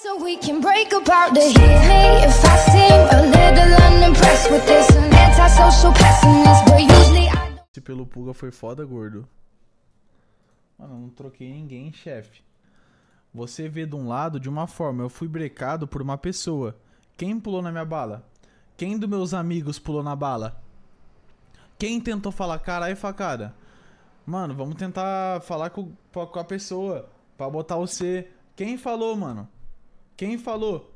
so we can break apart me if I seem a little unimpressed with this an antisocial pessimist but usually I pelo Puga foi foda, gordo. Mano, não troquei ninguém, chefe. Você vê de um lado de uma forma, eu fui brecado por uma pessoa. Quem pulou na minha bala? Quem dos meus amigos pulou na bala? Quem tentou falar carai facada? Mano, vamos tentar falar com, com a pessoa pra botar o C. Quem falou, mano? Quem falou?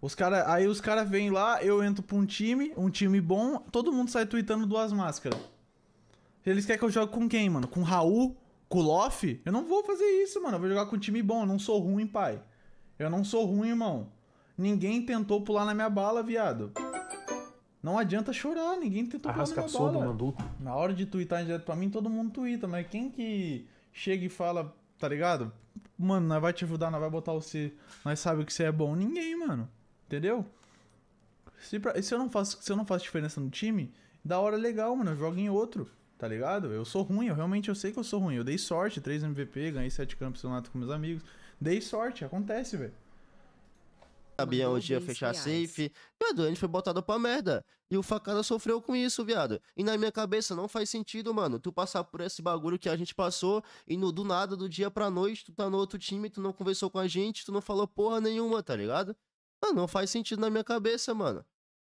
Os cara, aí os caras vêm lá, eu entro pra um time, um time bom, todo mundo sai tweetando duas máscaras. Eles querem que eu jogue com quem, mano? Com Raul? Com Loff? Eu não vou fazer isso, mano. Eu vou jogar com um time bom. Eu não sou ruim, pai. Eu não sou ruim, irmão. Ninguém tentou pular na minha bala, viado. Não adianta chorar, ninguém tentou pular na minha bala. Na hora de twittar em direto pra mim, todo mundo twitta, mas quem que chega e fala, tá ligado? Mano, nós vai te ajudar, nós vai botar você. Nós sabe que você é bom. Ninguém, mano. Entendeu? Se, pra, se, eu não faço, se eu não faço diferença no time, da hora é legal, mano. Joga em outro, tá ligado? Eu sou ruim, eu realmente eu sei que eu sou ruim. Eu dei sorte, 3 MVP, ganhei 7 campeonatos com meus amigos. Dei sorte, acontece, velho sabia Mandou onde ia fechar reais. safe. Viado, a gente foi botado pra merda. E o facada sofreu com isso, viado. E na minha cabeça não faz sentido, mano, tu passar por esse bagulho que a gente passou e no, do nada, do dia pra noite, tu tá no outro time, tu não conversou com a gente, tu não falou porra nenhuma, tá ligado? Mano, não faz sentido na minha cabeça, mano.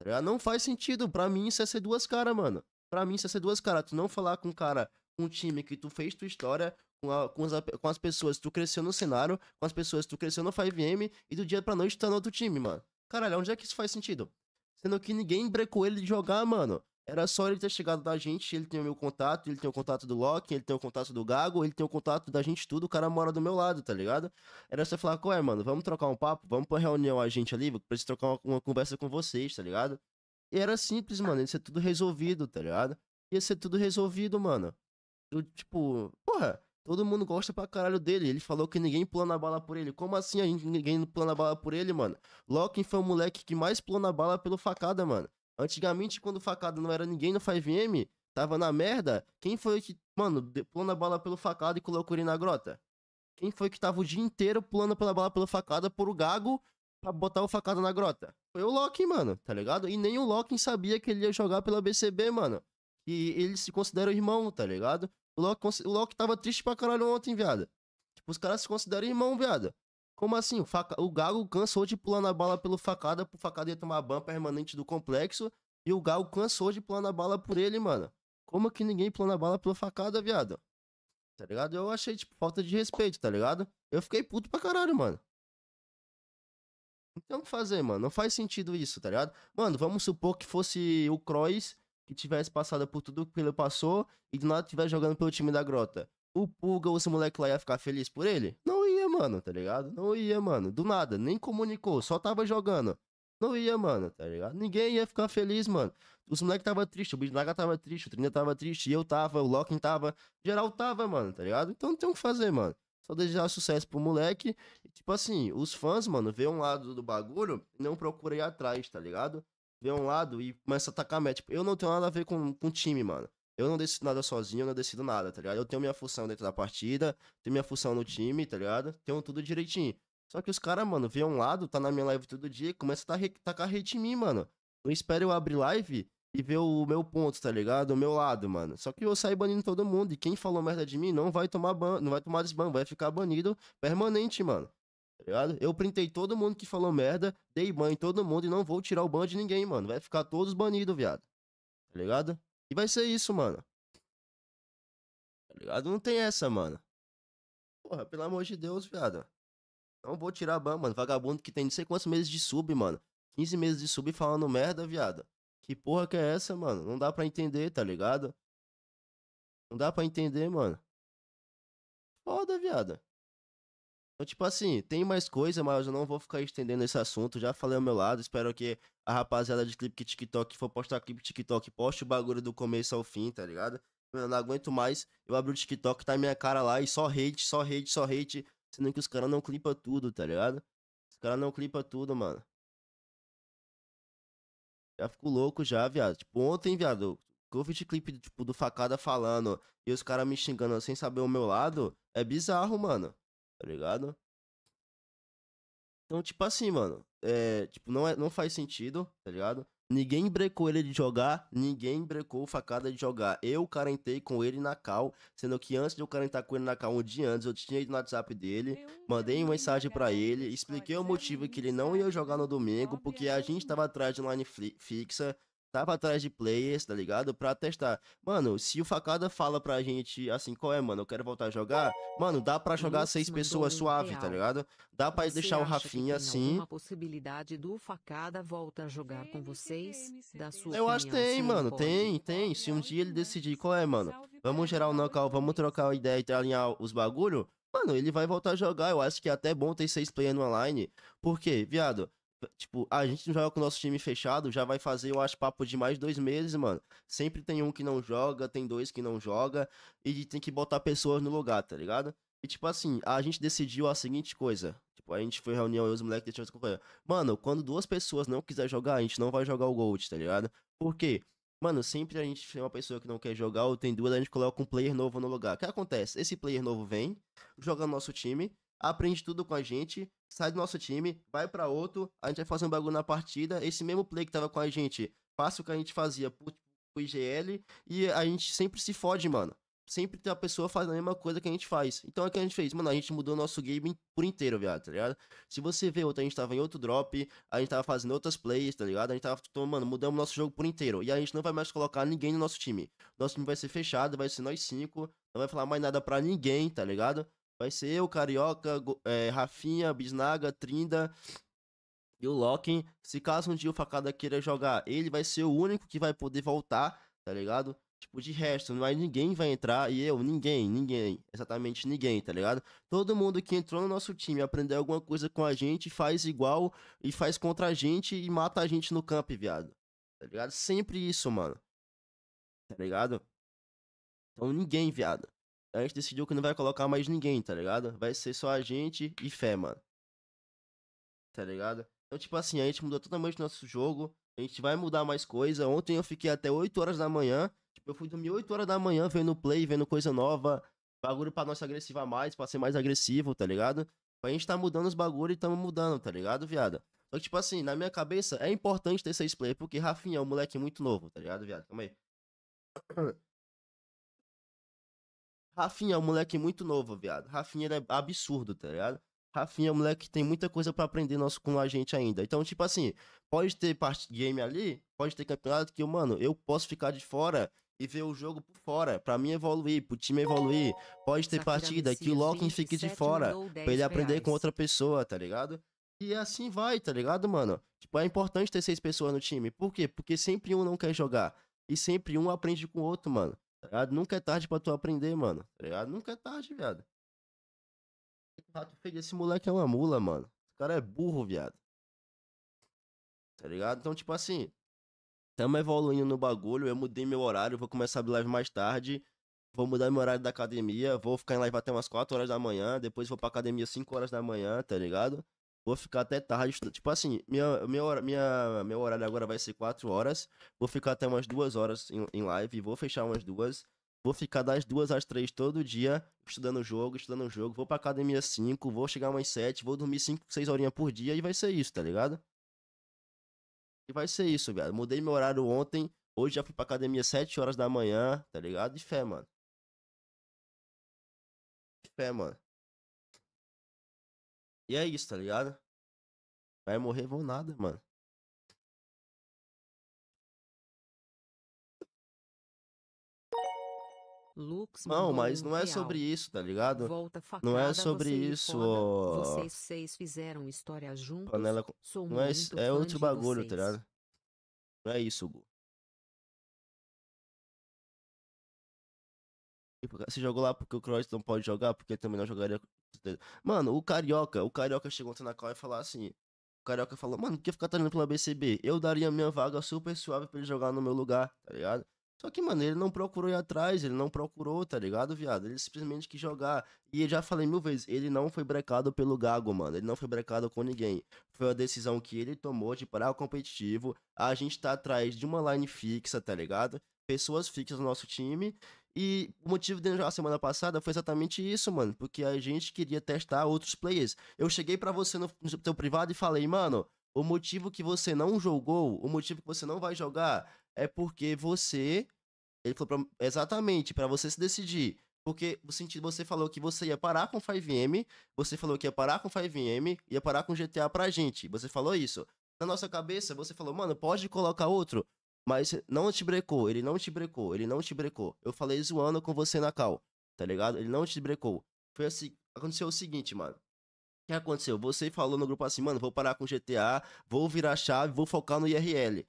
Tá não faz sentido. Pra mim, isso é ser duas caras, mano. Pra mim, isso é ser duas caras. Tu não falar com um cara um time que tu fez tua história, com, a, com, as, com, as, pessoas tu cresceu no cenário, com as pessoas tu cresceu no 5M, e do dia pra noite tu tá no outro time, mano. Caralho, onde é que isso faz sentido? Sendo que ninguém brecou ele de jogar, mano. Era só ele ter chegado da gente, ele tem o meu contato, ele tem o contato do Loki, ele tem o contato do Gago, ele tem o contato da gente tudo, o cara mora do meu lado, tá ligado? Era só falar, qual é, mano, vamos trocar um papo, vamos pra reunião a gente ali, preciso trocar uma, uma conversa com vocês, tá ligado? E era simples, mano, ia ser tudo resolvido, tá ligado? Ia ser tudo resolvido, mano. Eu, tipo, porra, todo mundo gosta pra caralho dele. Ele falou que ninguém pula na bala por ele. Como assim a gente, ninguém pula na bala por ele, mano? Loki foi o moleque que mais pulou na bala pelo facada, mano. Antigamente, quando o facada não era ninguém no 5M, tava na merda. Quem foi que, mano, pulou na bala pelo facada e colocou ele na grota? Quem foi que tava o dia inteiro pulando pela bala pelo facada por o gago pra botar o facada na grota? Foi o Loki, mano, tá ligado? E nem o Loki sabia que ele ia jogar pela BCB, mano. E ele se considera o irmão, tá ligado? O Loki, o Loki tava triste pra caralho ontem, viado. Tipo, os caras se consideram irmão, viado. Como assim? O, faca... o Galo cansou de pular na bala pelo facada, pro facada ia tomar ban permanente do complexo. E o Galo cansou de pular na bala por ele, mano. Como que ninguém pula na bala pela facada, viado? Tá ligado? Eu achei, tipo, falta de respeito, tá ligado? Eu fiquei puto pra caralho, mano. Então o que fazer, mano? Não faz sentido isso, tá ligado? Mano, vamos supor que fosse o Cross que tivesse passado por tudo que ele passou e do nada tivesse jogando pelo time da grota. O Pulga, esse moleque lá ia ficar feliz por ele? Não ia, mano, tá ligado? Não ia, mano. Do nada, nem comunicou, só tava jogando. Não ia, mano, tá ligado? Ninguém ia ficar feliz, mano. Os moleques tava triste, o Bidnaga tava triste, o Trinda tava triste, eu tava, o Locking tava, geral tava, mano, tá ligado? Então não tem o que fazer, mano. Só desejar sucesso pro moleque. E, tipo assim, os fãs, mano, vê um lado do bagulho e não procura ir atrás, tá ligado? vê um lado e começa a atacar match. Tipo, eu não tenho nada a ver com, com time, mano. Eu não decido nada sozinho, eu não decido nada, tá ligado? Eu tenho minha função dentro da partida, tenho minha função no time, tá ligado? Tenho tudo direitinho. Só que os caras, mano, vê um lado, tá na minha live todo dia e começa a tá tacar hate em mim, mano. Não espero eu abrir live e ver o meu ponto, tá ligado? O meu lado, mano. Só que eu saí banindo todo mundo e quem falou merda de mim não vai tomar ban, não vai tomar desban, vai ficar banido permanente, mano ligado? Eu printei todo mundo que falou merda, dei ban em todo mundo e não vou tirar o ban de ninguém, mano. Vai ficar todos banidos, viado. Tá ligado? E vai ser isso, mano. Tá ligado? Não tem essa, mano. Porra, pelo amor de Deus, viado. Não vou tirar ban, mano. Vagabundo que tem não sei quantos meses de sub, mano. 15 meses de sub falando merda, viado. Que porra que é essa, mano? Não dá pra entender, tá ligado? Não dá pra entender, mano. Foda, viado. Então, tipo assim, tem mais coisa, mas eu não vou ficar estendendo esse assunto. Já falei ao meu lado, espero que a rapaziada de clipe que TikTok for postar clipe TikTok, poste o bagulho do começo ao fim, tá ligado? Eu não aguento mais. Eu abro o TikTok, tá minha cara lá e só hate, só hate, só hate. Sendo que os caras não clipa tudo, tá ligado? Os caras não clipa tudo, mano. Já fico louco já, viado. Tipo, ontem, viado, que eu vi de clipe, tipo, do facada falando e os caras me xingando sem saber o meu lado, é bizarro, mano tá ligado? Então, tipo assim, mano, é, tipo, não, é, não faz sentido, tá ligado? Ninguém brecou ele de jogar, ninguém brecou facada de jogar. Eu carentei com ele na cal, sendo que antes de eu carentar com ele na cal, um dia antes, eu tinha ido no WhatsApp dele, mandei uma mensagem para ele, expliquei o motivo que ele não ia jogar no domingo, porque a gente tava atrás de line fixa, tava atrás de players, tá ligado? Pra testar. Mano, se o Facada fala pra gente assim, qual é, mano? Eu quero voltar a jogar. Mano, dá pra jogar Isso, seis pessoas suave, tá real. tá ligado? Dá pra você deixar o Rafinha assim. Uma possibilidade do Facada volta a jogar com vocês, da sua Eu acho que tem, mano. Tem, tem. Se um dia ele decidir qual é, mano, vamos gerar o um knockout, vamos trocar a ideia e alinhar os bagulho. Mano, ele vai voltar a jogar. Eu acho que é até bom ter seis players no online. Por quê, viado? Tipo, a gente não joga com o nosso time fechado, já vai fazer, eu acho, papo de mais dois meses, mano. Sempre tem um que não joga, tem dois que não joga, e tem que botar pessoas no lugar, tá ligado? E tipo assim, a gente decidiu a seguinte coisa. Tipo, a gente foi reunião eu e os moleques deixaram de acompanhar. Mano, quando duas pessoas não quiser jogar, a gente não vai jogar o Gold, tá ligado? Por quê? Mano, sempre a gente tem uma pessoa que não quer jogar, ou tem duas, a gente coloca um player novo no lugar. O que acontece? Esse player novo vem, joga no nosso time, aprende tudo com a gente, sai do nosso time, vai para outro, a gente vai fazer um bagulho na partida. Esse mesmo play que tava com a gente, passa o que a gente fazia pro, pro IGL e a gente sempre se fode, mano. Sempre tem a pessoa fazendo a mesma coisa que a gente faz. Então é o que a gente fez, mano. A gente mudou nosso game por inteiro, viado, tá ligado? Se você vê outra, a gente tava em outro drop, a gente tava fazendo outras plays, tá ligado? A gente tava tomando, então, mudamos nosso jogo por inteiro. E a gente não vai mais colocar ninguém no nosso time. Nosso time vai ser fechado, vai ser nós cinco, não vai falar mais nada pra ninguém, tá ligado? Vai ser eu, Carioca, é, Rafinha, Bisnaga, Trinda e o Loki. Se caso um dia o Facada queira jogar, ele vai ser o único que vai poder voltar, tá ligado? Tipo, de resto, não vai, ninguém vai entrar. E eu, ninguém, ninguém. Exatamente ninguém, tá ligado? Todo mundo que entrou no nosso time, aprendeu alguma coisa com a gente, faz igual e faz contra a gente e mata a gente no campo, viado. Tá ligado? Sempre isso, mano. Tá ligado? Então ninguém, viado a gente decidiu que não vai colocar mais ninguém, tá ligado? Vai ser só a gente e fé, mano. Tá ligado? Então, tipo assim, a gente mudou totalmente o nosso jogo. A gente vai mudar mais coisa. Ontem eu fiquei até 8 horas da manhã. Tipo, eu fui dormir 8 horas da manhã vendo play, vendo coisa nova. Bagulho pra nós agressiva mais, pra ser mais agressivo, tá ligado? A gente tá mudando os bagulhos e tamo mudando, tá ligado, viada? Só que, tipo assim, na minha cabeça, é importante ter seis play, porque Rafinha é um moleque muito novo, tá ligado, viado? Calma aí. Rafinha é um moleque muito novo, viado. Rafinha é absurdo, tá ligado? Rafinha é um moleque que tem muita coisa para aprender nosso, com a gente ainda. Então, tipo assim, pode ter parte game ali, pode ter campeonato que, mano, eu posso ficar de fora e ver o jogo por fora, para mim evoluir, pro time evoluir. Pode ter tá partida que o Loki fique de fora, pra ele aprender reais. com outra pessoa, tá ligado? E assim vai, tá ligado, mano? Tipo, é importante ter seis pessoas no time. Por quê? Porque sempre um não quer jogar. E sempre um aprende com o outro, mano. Tá ligado? Nunca é tarde pra tu aprender, mano. Tá ligado? Nunca é tarde, viado. O rato feio desse moleque é uma mula, mano. Esse cara é burro, viado. Tá ligado? Então, tipo assim, tamo evoluindo no bagulho. Eu mudei meu horário, vou começar a live mais tarde. Vou mudar meu horário da academia, vou ficar em live até umas 4 horas da manhã, depois vou pra academia 5 horas da manhã, tá ligado? Vou ficar até tarde. Tipo assim, minha, minha, minha, meu horário agora vai ser 4 horas. Vou ficar até umas 2 horas em, em live. Vou fechar umas 2. Vou ficar das 2 às 3 todo dia, estudando jogo, estudando jogo. Vou pra academia 5, vou chegar umas 7, vou dormir 5, 6 horinhas por dia e vai ser isso, tá ligado? E vai ser isso, viado. Mudei meu horário ontem. Hoje já fui pra academia 7 horas da manhã, tá ligado? De fé, mano. De fé, mano. E é isso, tá ligado? Vai morrer, ou nada, mano. Lux não, mas não é sobre isso, tá ligado? Volta facada, não é sobre isso. Ó... Vocês seis fizeram história juntos. Panela... Sou não é, é outro bagulho, tá vocês. tá ligado? Não é isso, Gu. Se tipo, jogou lá porque o Cross não pode jogar, porque também não jogaria. Mano, o Carioca, o Carioca chegou ontem na call e falou assim. O Carioca falou, mano, por que ficar treinando pela BCB? Eu daria minha vaga super suave pra ele jogar no meu lugar, tá ligado? Só que, mano, ele não procurou ir atrás, ele não procurou, tá ligado, viado? Ele simplesmente quis jogar. E já falei mil vezes, ele não foi brecado pelo Gago, mano. Ele não foi brecado com ninguém. Foi a decisão que ele tomou de parar o competitivo. A gente tá atrás de uma line fixa, tá ligado? Pessoas fixas no nosso time. E o motivo de semana passada foi exatamente isso, mano. Porque a gente queria testar outros players. Eu cheguei para você no, no teu privado e falei, mano, o motivo que você não jogou, o motivo que você não vai jogar, é porque você. Ele falou pra, exatamente, para você se decidir. Porque o sentido, você falou que você ia parar com 5M, você falou que ia parar com 5M, ia parar com GTA pra gente. Você falou isso. Na nossa cabeça, você falou, mano, pode colocar outro mas não te brecou, ele não te brecou, ele não te brecou. Eu falei zoando com você na cal, tá ligado? Ele não te brecou. Foi assim, aconteceu o seguinte, mano. O que aconteceu? Você falou no grupo assim, mano, vou parar com GTA, vou virar chave, vou focar no IRL.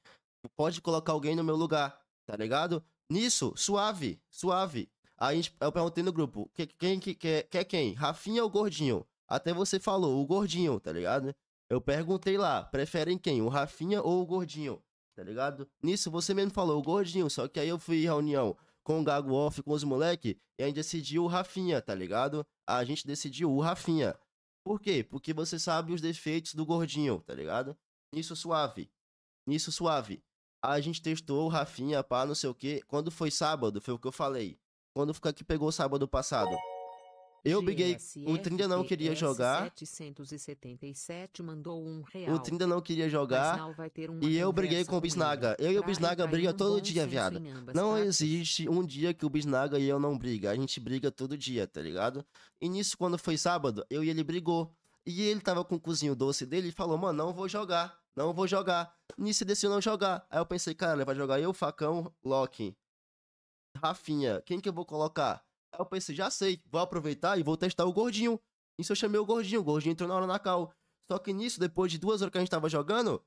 Pode colocar alguém no meu lugar, tá ligado? Nisso, suave, suave. Aí eu perguntei no grupo, quem que quer que, é quem? Rafinha ou Gordinho? Até você falou, o Gordinho, tá ligado? Eu perguntei lá, preferem quem, o Rafinha ou o Gordinho? tá ligado? Nisso, você mesmo falou, gordinho, só que aí eu fui em reunião com o Gago Off, com os moleque, e aí decidiu o Rafinha, tá ligado? A gente decidiu o Rafinha. Por quê? Porque você sabe os defeitos do gordinho, tá ligado? Nisso suave. Nisso suave. A gente testou o Rafinha, pá, não sei o quê. Quando foi sábado, foi o que eu falei. Quando fica que pegou sábado passado? Eu briguei. O Trinda não queria jogar. 777 mandou um real. O Trinda não queria jogar. e eu briguei com o Bisnaga. Eu e o Bisnaga briga todo dia, viado. Não existe um dia que o Bisnaga e eu não briga. A gente briga todo dia, tá ligado? E nisso, quando foi sábado, eu e ele brigou. E ele tava com o cozinho doce dele e falou, mano, não vou jogar. Não vou jogar. Nisso decidiu não jogar. Aí eu pensei, cara, vai jogar eu, Facão, Loki, Rafinha. Quem que eu vou colocar? Aí eu pensei, já sei, vou aproveitar e vou testar o gordinho. Isso eu chamei o gordinho, o gordinho entrou na hora na cal. Só que nisso, depois de duas horas que a gente tava jogando,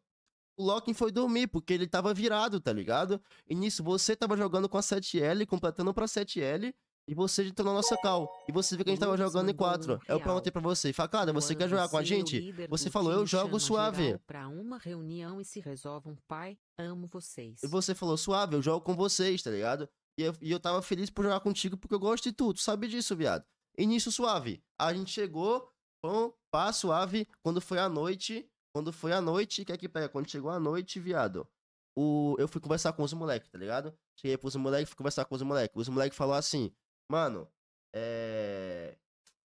o Loki foi dormir, porque ele tava virado, tá ligado? E nisso você tava jogando com a 7L, completando pra 7L, e você entrou na nossa cal. E você viu que a gente tava jogando em 4. Eu perguntei pra você, facada, você quer jogar com a gente? Você falou, eu jogo suave. Pra uma reunião e se resolve um pai, amo vocês. E você falou, suave, eu jogo com vocês, tá ligado? E eu, e eu tava feliz por jogar contigo porque eu gosto de tudo. Sabe disso, viado. Início suave. A gente chegou, pão, pá, suave. Quando foi a noite. Quando foi a noite, que é que pega? Quando chegou a noite, viado. O, eu fui conversar com os moleques, tá ligado? Cheguei pros moleques, fui conversar com os moleques. Os moleques falaram assim, mano, é.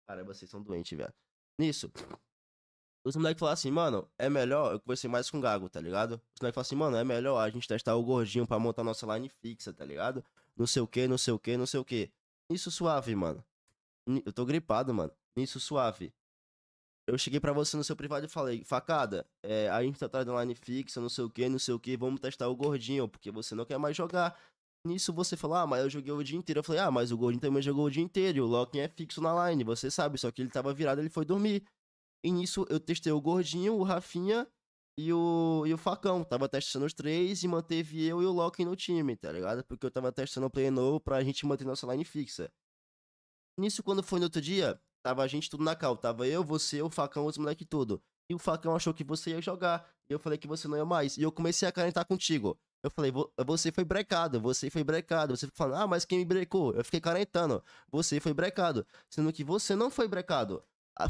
Caramba, vocês são doentes, viado Nisso. Os moleques falaram assim, mano, é melhor. Eu conversei mais com o Gago, tá ligado? Os moleques falaram assim, mano, é melhor a gente testar o gordinho pra montar nossa line fixa, tá ligado? não sei o que, não sei o que, não sei o que. isso suave, mano. Eu tô gripado, mano. isso suave. Eu cheguei para você no seu privado e falei, facada, é, a gente tá atrás da line fixa, não sei o que, não sei o que, vamos testar o gordinho, porque você não quer mais jogar. Nisso você falou, ah, mas eu joguei o dia inteiro. Eu falei, ah, mas o gordinho também jogou o dia inteiro, e o Loki é fixo na line, você sabe, só que ele tava virado, ele foi dormir. E nisso eu testei o gordinho, o Rafinha e o, e o Facão. Tava testando os três e manteve eu e o Loki no time, tá ligado? Porque eu tava testando o player novo pra gente manter nossa line fixa. Nisso, quando foi no outro dia, tava a gente tudo na cal. Tava eu, você, o Facão, os moleque tudo. E o Facão achou que você ia jogar. E eu falei que você não ia mais. E eu comecei a calentar contigo. Eu falei, você foi brecado, você foi brecado. Você ficou falando, ah, mas quem me brecou? Eu fiquei carentando. Você foi brecado. Sendo que você não foi brecado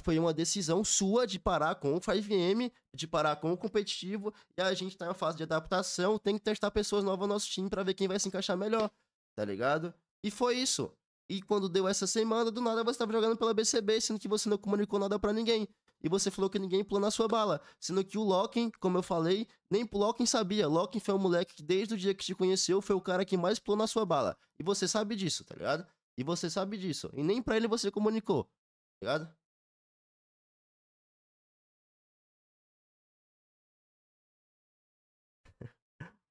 foi uma decisão sua de parar com o 5M, de parar com o competitivo, e a gente tá em uma fase de adaptação, tem que testar pessoas novas no nosso time para ver quem vai se encaixar melhor, tá ligado? E foi isso. E quando deu essa semana, do nada você tava jogando pela BCB, sendo que você não comunicou nada para ninguém. E você falou que ninguém pulou na sua bala. Sendo que o Loken, como eu falei, nem o Loken sabia. Loken foi o moleque que desde o dia que te conheceu foi o cara que mais pulou na sua bala. E você sabe disso, tá ligado? E você sabe disso. E nem para ele você comunicou, tá ligado?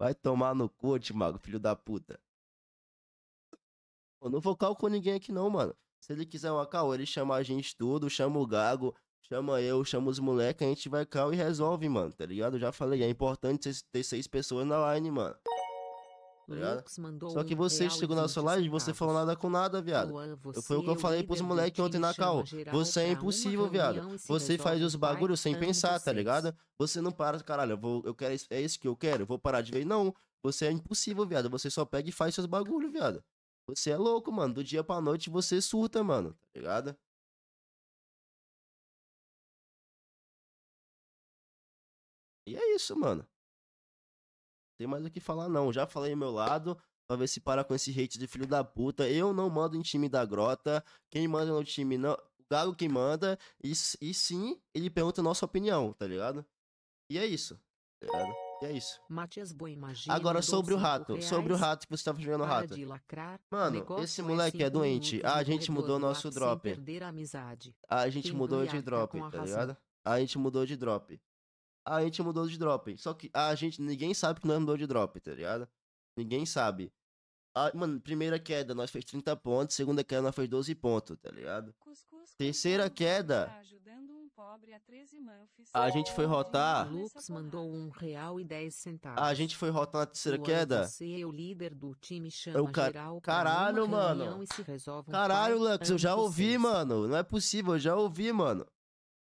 Vai tomar no cu, Timago, filho da puta. Eu não vou cal com ninguém aqui não, mano. Se ele quiser uma caô, ele chama a gente tudo, chama o Gago, chama eu, chama os moleques, a gente vai cal e resolve, mano, tá ligado? já falei, é importante ter seis pessoas na line, mano. Tá uhum. Só que você chegou na sua live e assim, você ah, falou nada com nada, viado. Luan, assim, você, Foi o que eu falei pros moleques ontem na cal. Você é impossível, viado. Você faz os bagulhos sem pensar, tá ligado? Você não para, caralho, eu, vou, eu quero, é isso que eu quero, eu vou parar de ver. Não, você é impossível, viado. Você só pega e faz seus bagulhos, viado. Você é louco, mano. Do dia pra noite você surta, mano, tá ligado? E é isso, mano tem mais o que falar, não. Já falei meu lado. Pra ver se para com esse hate de filho da puta. Eu não mando em time da grota. Quem manda no time não. O Galo que manda. E, e sim, ele pergunta a nossa opinião, tá ligado? E é isso. Tá ligado? E é isso. Matias Boi, imagina, Agora sobre o rato. Sobre o rato que você tava jogando o rato. Lacrar, Mano, esse é moleque é, é doente. Ah, a gente mudou nosso drop. A, a gente Quem mudou de drop, tá ligado? a gente mudou de drop a gente mudou de drop. Só que a gente, ninguém sabe que nós mudou de drop, tá ligado? Ninguém sabe. A, mano, primeira queda nós fez 30 pontos, segunda queda nós fez 12 pontos, tá ligado? Cuscuz, Terceira cuscuz, queda. Tá ajudando um pobre a, 13, a gente foi rotar. Lux mandou um real e 10 centavos. A gente foi rotar na terceira Luan, queda. Você é o líder do time chama eu, ca... geral caralho, mano. Caralho, Lux, eu já ouvi, mano. Não é possível, eu já ouvi, mano.